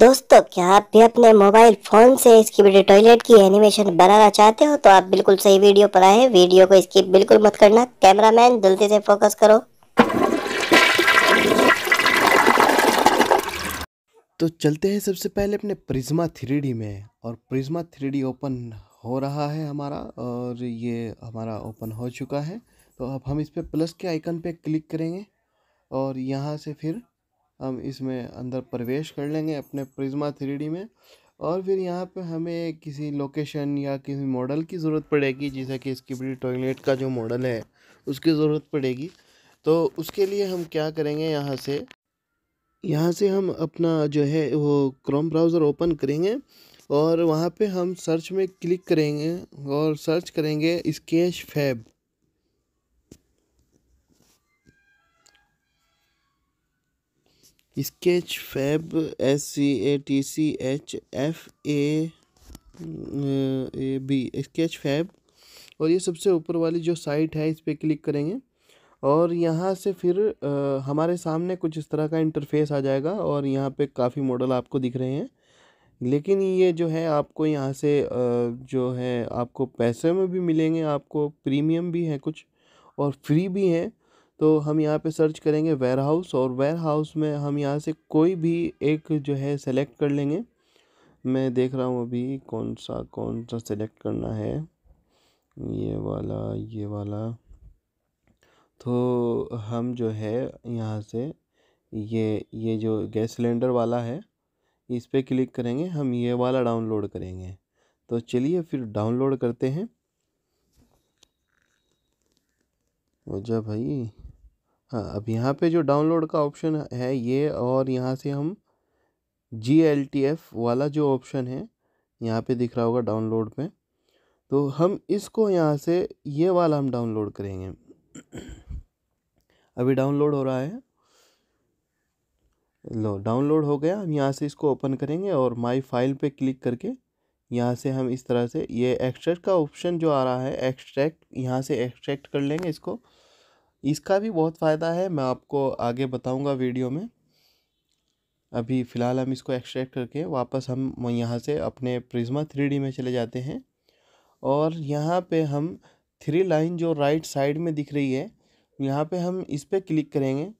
दोस्तों क्या आप भी अपने मोबाइल फ़ोन से इसकी वीडियो टॉयलेट की एनिमेशन बनाना चाहते हो तो आप बिल्कुल सही वीडियो पर आए वीडियो को स्किप बिल्कुल मत करना कैमरामैन जल्दी से फोकस करो तो चलते हैं सबसे पहले अपने प्रिज्मा थ्री में और प्रिज्मा थ्री ओपन हो रहा है हमारा और ये हमारा ओपन हो चुका है तो अब हम इस पर प्लस के आइकन पे क्लिक करेंगे और यहाँ से फिर हम इसमें अंदर प्रवेश कर लेंगे अपने प्रिज्मा थ्री में और फिर यहाँ पे हमें किसी लोकेशन या किसी मॉडल की ज़रूरत पड़ेगी जैसे कि इसकी बड़ी टॉयलेट का जो मॉडल है उसकी ज़रूरत पड़ेगी तो उसके लिए हम क्या करेंगे यहाँ से यहाँ से हम अपना जो है वो क्रोम ब्राउज़र ओपन करेंगे और वहाँ पे हम सर्च में क्लिक करेंगे और सर्च करेंगे Sketchfab Sketchfab S C A T C H F A B Sketchfab और ये सबसे ऊपर वाली जो साइट है इस पर क्लिक करेंगे और यहाँ से फिर आ, हमारे सामने कुछ इस तरह का इंटरफेस आ जाएगा और यहाँ पे काफ़ी मॉडल आपको दिख रहे हैं लेकिन ये जो है आपको यहाँ से आ, जो है आपको पैसे में भी मिलेंगे आपको प्रीमियम भी है कुछ और फ्री भी हैं तो हम यहाँ पे सर्च करेंगे वेयर हाउस और वेयर हाउस में हम यहाँ से कोई भी एक जो है सेलेक्ट कर लेंगे मैं देख रहा हूँ अभी कौन सा कौन सा सेलेक्ट करना है ये वाला ये वाला तो हम जो है यहाँ से ये ये जो गैस सिलेंडर वाला है इस पर क्लिक करेंगे हम ये वाला डाउनलोड करेंगे तो चलिए फिर डाउनलोड करते हैं वजह भाई हाँ अब यहाँ पे जो डाउनलोड का ऑप्शन है ये और यहाँ से हम जी एल टी एफ़ वाला जो ऑप्शन है यहाँ पे दिख रहा होगा डाउनलोड में तो हम इसको यहाँ से ये वाला हम डाउनलोड करेंगे अभी डाउनलोड हो रहा है लो डाउनलोड हो गया हम यहाँ से इसको ओपन करेंगे और माय फाइल पे क्लिक करके यहाँ से हम इस तरह से ये एक्सट्रैक्ट का ऑप्शन जो आ रहा है एक्सट्रैक्ट यहाँ से एक्सट्रैक्ट कर लेंगे इसको इसका भी बहुत फ़ायदा है मैं आपको आगे बताऊँगा वीडियो में अभी फ़िलहाल हम इसको एक्सट्रैक्ट करके वापस हम यहाँ से अपने प्रिज्मा थ्री में चले जाते हैं और यहाँ पे हम थ्री लाइन जो राइट साइड में दिख रही है यहाँ पे हम इस पर क्लिक करेंगे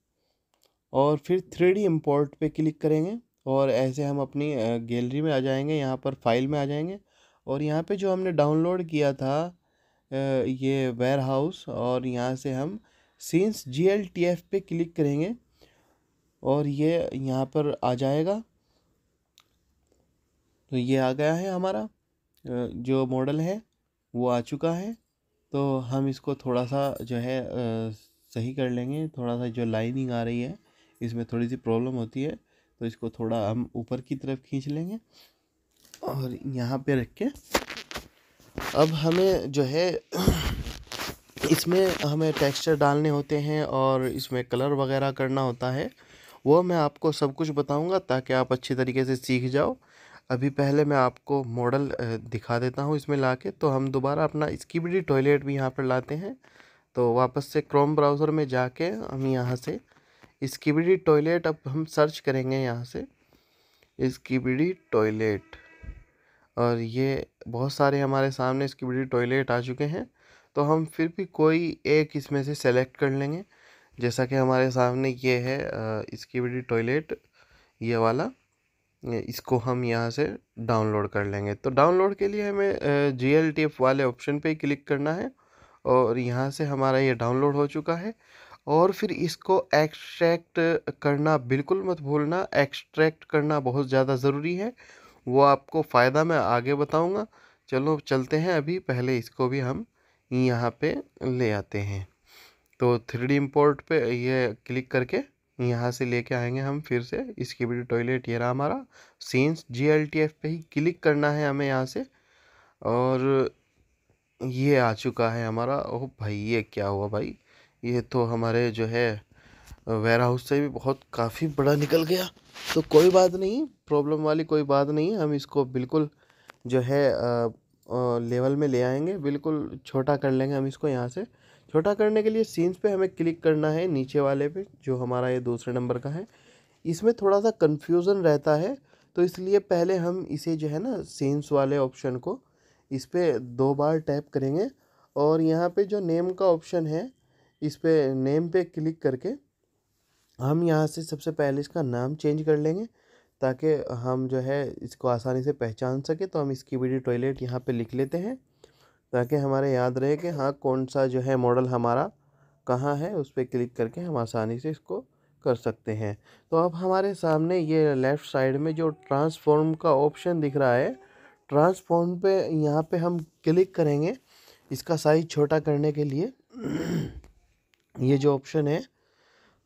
और फिर थ्री डी इम्पोर्ट पर क्लिक करेंगे और ऐसे हम अपनी गैलरी में आ जाएंगे यहाँ पर फाइल में आ जाएंगे और यहाँ पे जो हमने डाउनलोड किया था ये वेयर हाउस और यहाँ से हम scenes G L T F पे क्लिक करेंगे और ये यहाँ पर आ जाएगा तो ये आ गया है हमारा जो मॉडल है वो आ चुका है तो हम इसको थोड़ा सा जो है सही कर लेंगे थोड़ा सा जो लाइनिंग आ रही है इसमें थोड़ी सी प्रॉब्लम होती है तो इसको थोड़ा हम ऊपर की तरफ खींच लेंगे और यहाँ पे रख के अब हमें जो है इसमें हमें टेक्सचर डालने होते हैं और इसमें कलर वगैरह करना होता है वो मैं आपको सब कुछ बताऊंगा ताकि आप अच्छी तरीके से सीख जाओ अभी पहले मैं आपको मॉडल दिखा देता हूँ इसमें ला के तो हम दोबारा अपना स्कीबडी टॉयलेट भी यहाँ पर लाते हैं तो वापस से क्रोम ब्राउज़र में जाके हम यहाँ से स्कीबडी टॉयलेट अब हम सर्च करेंगे यहाँ से स्कीबडी टॉयलेट और ये बहुत सारे हमारे सामने स्कीबडी टॉयलेट आ चुके हैं तो हम फिर भी कोई एक इसमें से सेलेक्ट कर लेंगे जैसा कि हमारे सामने ये है इसकी बड़ी टॉयलेट ये वाला इसको हम यहाँ से डाउनलोड कर लेंगे तो डाउनलोड के लिए हमें जी एल टी एफ वाले ऑप्शन पे क्लिक करना है और यहाँ से हमारा ये डाउनलोड हो चुका है और फिर इसको एक्सट्रैक्ट करना बिल्कुल मत भूलना एक्सट्रैक्ट करना बहुत ज़्यादा ज़रूरी है वो आपको फ़ायदा मैं आगे बताऊँगा चलो चलते हैं अभी पहले इसको भी हम यहाँ पे ले आते हैं तो थ्री डी इम्पोर्ट पे ये क्लिक करके यहाँ से लेके आएंगे हम फिर से इसकी भी टॉयलेट ये रहा हमारा scenes G L T F पे ही क्लिक करना है हमें यहाँ से और ये आ चुका है हमारा ओह भाई ये क्या हुआ भाई ये तो हमारे जो है वेयर हाउस से भी बहुत काफ़ी बड़ा निकल गया तो कोई बात नहीं प्रॉब्लम वाली कोई बात नहीं हम इसको बिल्कुल जो है लेवल में ले आएंगे बिल्कुल छोटा कर लेंगे हम इसको यहाँ से छोटा करने के लिए सीन्स पे हमें क्लिक करना है नीचे वाले पे जो हमारा ये दूसरे नंबर का है इसमें थोड़ा सा कन्फ्यूज़न रहता है तो इसलिए पहले हम इसे जो है ना सीन्स वाले ऑप्शन को इस पर दो बार टैप करेंगे और यहाँ पर जो नेम का ऑप्शन है इस पर नेम पे क्लिक करके हम यहाँ से सबसे पहले इसका नाम चेंज कर लेंगे ताकि हम जो है इसको आसानी से पहचान सके तो हम इसकी बी डी टॉयलेट यहाँ पे लिख लेते हैं ताकि हमारे याद रहे कि हाँ कौन सा जो है मॉडल हमारा कहाँ है उस पर क्लिक करके हम आसानी से इसको कर सकते हैं तो अब हमारे सामने ये लेफ़्ट साइड में जो ट्रांसफॉर्म का ऑप्शन दिख रहा है ट्रांसफॉर्म पे यहाँ पे हम क्लिक करेंगे इसका साइज़ छोटा करने के लिए ये जो ऑप्शन है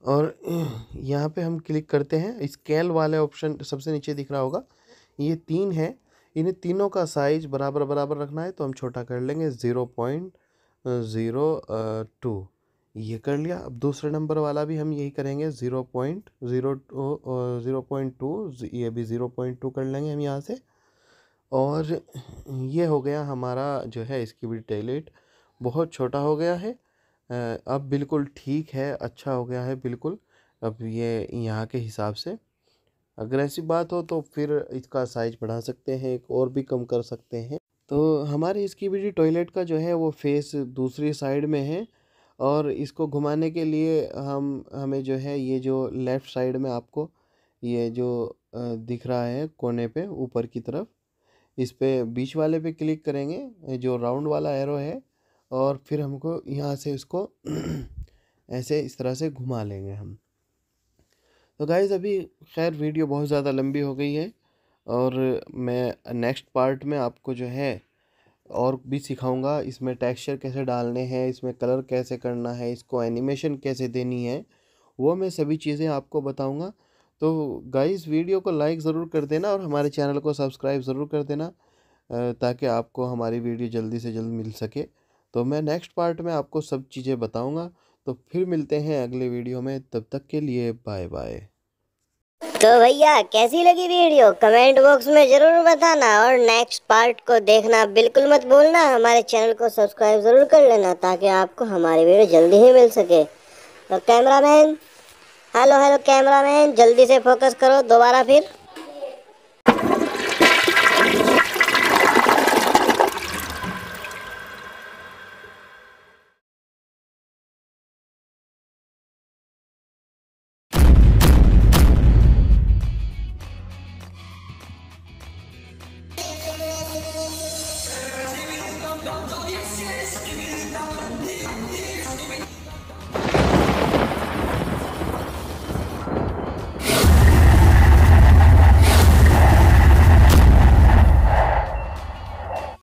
और यहाँ पे हम क्लिक करते हैं स्केल वाले ऑप्शन सबसे नीचे दिख रहा होगा ये तीन है इन्हें तीनों का साइज बराबर बराबर रखना है तो हम छोटा कर लेंगे ज़ीरो पॉइंट ज़ीरो टू ये कर लिया अब दूसरे नंबर वाला भी हम यही करेंगे zero point zero zero point two ये भी ज़ीरो पॉइंट टू कर लेंगे हम यहाँ से और ये हो गया हमारा जो है इसकी भी टेलेट बहुत छोटा हो गया है अब बिल्कुल ठीक है अच्छा हो गया है बिल्कुल अब ये यहाँ के हिसाब से अगर ऐसी बात हो तो फिर इसका साइज बढ़ा सकते हैं एक और भी कम कर सकते हैं तो हमारे इसकी भी टॉयलेट का जो है वो फेस दूसरी साइड में है और इसको घुमाने के लिए हम हमें जो है ये जो लेफ़्ट साइड में आपको ये जो दिख रहा है कोने पे ऊपर की तरफ इस पर बीच वाले पे क्लिक करेंगे जो राउंड वाला एरो है और फिर हमको यहाँ से इसको ऐसे इस तरह से घुमा लेंगे हम तो गाइज़ अभी खैर वीडियो बहुत ज़्यादा लंबी हो गई है और मैं नेक्स्ट पार्ट में आपको जो है और भी सिखाऊंगा इसमें टेक्सचर कैसे डालने हैं इसमें कलर कैसे करना है इसको एनिमेशन कैसे देनी है वो मैं सभी चीज़ें आपको बताऊंगा तो गाइस वीडियो को लाइक ज़रूर कर देना और हमारे चैनल को सब्सक्राइब ज़रूर कर देना ताकि आपको हमारी वीडियो जल्दी से जल्द मिल सके तो मैं नेक्स्ट पार्ट में आपको सब चीज़ें बताऊंगा तो फिर मिलते हैं अगले वीडियो में तब तक के लिए बाय बाय तो भैया कैसी लगी वीडियो कमेंट बॉक्स में ज़रूर बताना और नेक्स्ट पार्ट को देखना बिल्कुल मत भूलना हमारे चैनल को सब्सक्राइब ज़रूर कर लेना ताकि आपको हमारी वीडियो जल्दी ही मिल सके तो कैमरामैन हेलो हेलो कैमरामैन जल्दी से फोकस करो दोबारा फिर